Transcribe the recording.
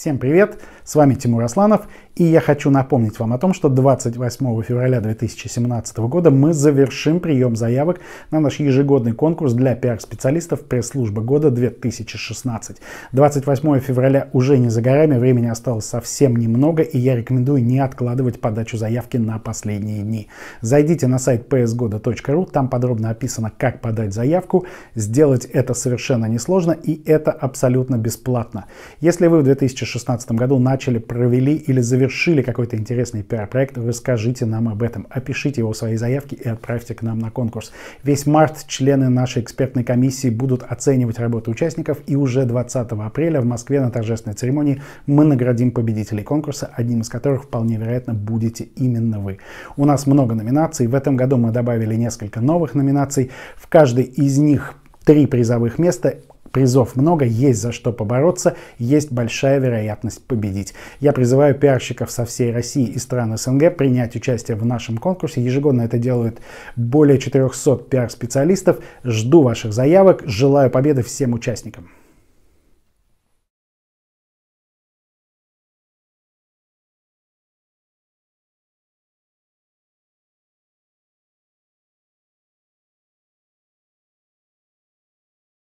Всем привет! С вами Тимур Асланов, и я хочу напомнить вам о том, что 28 февраля 2017 года мы завершим прием заявок на наш ежегодный конкурс для пиар-специалистов пресс-службы года 2016. 28 февраля уже не за горами, времени осталось совсем немного, и я рекомендую не откладывать подачу заявки на последние дни. Зайдите на сайт psgoda.ru, там подробно описано, как подать заявку. Сделать это совершенно несложно, и это абсолютно бесплатно. Если вы в 2016 году на начали, провели или завершили какой-то интересный пиар-проект, расскажите нам об этом, опишите его в своей заявке и отправьте к нам на конкурс. Весь март члены нашей экспертной комиссии будут оценивать работу участников, и уже 20 апреля в Москве на торжественной церемонии мы наградим победителей конкурса, одним из которых вполне вероятно будете именно вы. У нас много номинаций, в этом году мы добавили несколько новых номинаций, в каждой из них три призовых места Призов много, есть за что побороться, есть большая вероятность победить. Я призываю пиарщиков со всей России и стран СНГ принять участие в нашем конкурсе. Ежегодно это делают более 400 пиар-специалистов. Жду ваших заявок, желаю победы всем участникам.